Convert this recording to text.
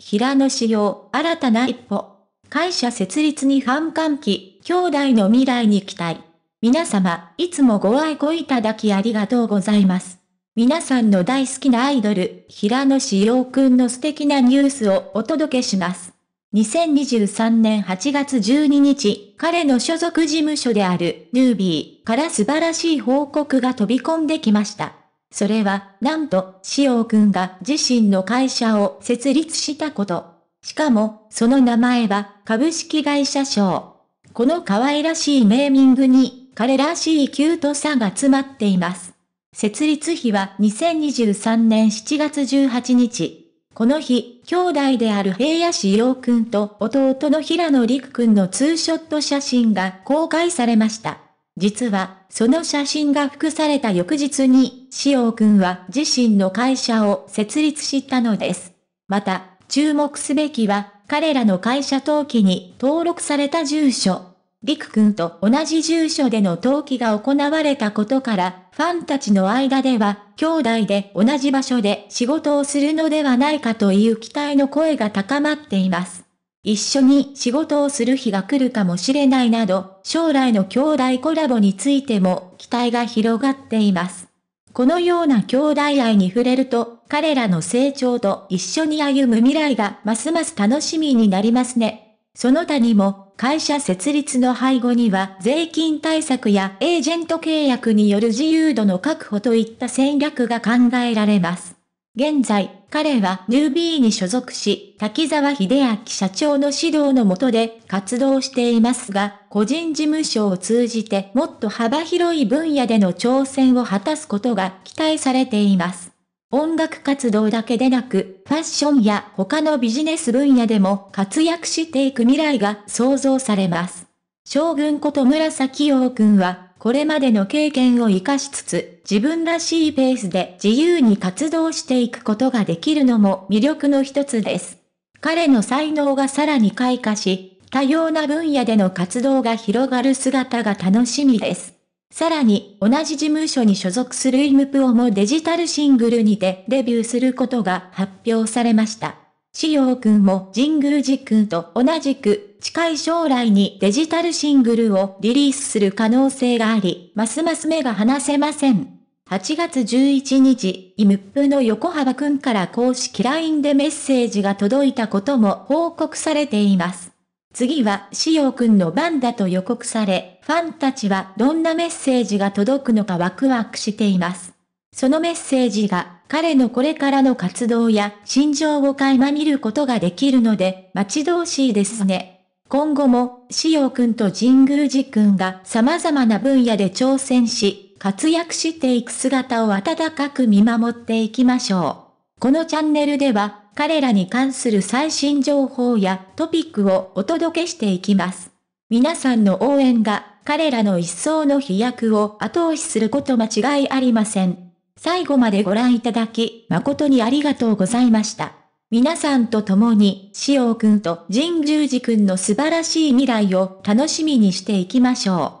平野紫耀、新たな一歩。会社設立に反感期、兄弟の未来に期待。皆様、いつもご愛顧いただきありがとうございます。皆さんの大好きなアイドル、平野紫耀くんの素敵なニュースをお届けします。2023年8月12日、彼の所属事務所である、ヌービーから素晴らしい報告が飛び込んできました。それは、なんと、塩くんが自身の会社を設立したこと。しかも、その名前は、株式会社賞。この可愛らしいネーミングに、彼らしいキュートさが詰まっています。設立日は2023年7月18日。この日、兄弟である平野志陽くんと弟の平野陸くんのツーショット写真が公開されました。実は、その写真が付された翌日に、塩君は自身の会社を設立したのです。また、注目すべきは、彼らの会社登記に登録された住所。陸君と同じ住所での登記が行われたことから、ファンたちの間では、兄弟で同じ場所で仕事をするのではないかという期待の声が高まっています。一緒に仕事をする日が来るかもしれないなど、将来の兄弟コラボについても期待が広がっています。このような兄弟愛に触れると、彼らの成長と一緒に歩む未来がますます楽しみになりますね。その他にも、会社設立の背後には税金対策やエージェント契約による自由度の確保といった戦略が考えられます。現在、彼はヌービーに所属し、滝沢秀明社長の指導の下で活動していますが、個人事務所を通じてもっと幅広い分野での挑戦を果たすことが期待されています。音楽活動だけでなく、ファッションや他のビジネス分野でも活躍していく未来が想像されます。将軍こと紫陽君はこれまでの経験を活かしつつ、自分らしいペースで自由に活動していくことができるのも魅力の一つです。彼の才能がさらに開花し、多様な分野での活動が広がる姿が楽しみです。さらに、同じ事務所に所属するイムプオもデジタルシングルにてデビューすることが発表されました。志くんも神宮寺んと同じく、近い将来にデジタルシングルをリリースする可能性があり、ますます目が離せません。8月11日、イムップの横幅くんから公式 LINE でメッセージが届いたことも報告されています。次は、しようくんの番だと予告され、ファンたちはどんなメッセージが届くのかワクワクしています。そのメッセージが、彼のこれからの活動や心情を垣間見ることができるので、待ち遠しいですね。今後も、塩君と神宮寺君が様々な分野で挑戦し、活躍していく姿を温かく見守っていきましょう。このチャンネルでは、彼らに関する最新情報やトピックをお届けしていきます。皆さんの応援が、彼らの一層の飛躍を後押しすること間違いありません。最後までご覧いただき、誠にありがとうございました。皆さんと共に、しおくんと神十字くんの素晴らしい未来を楽しみにしていきましょう。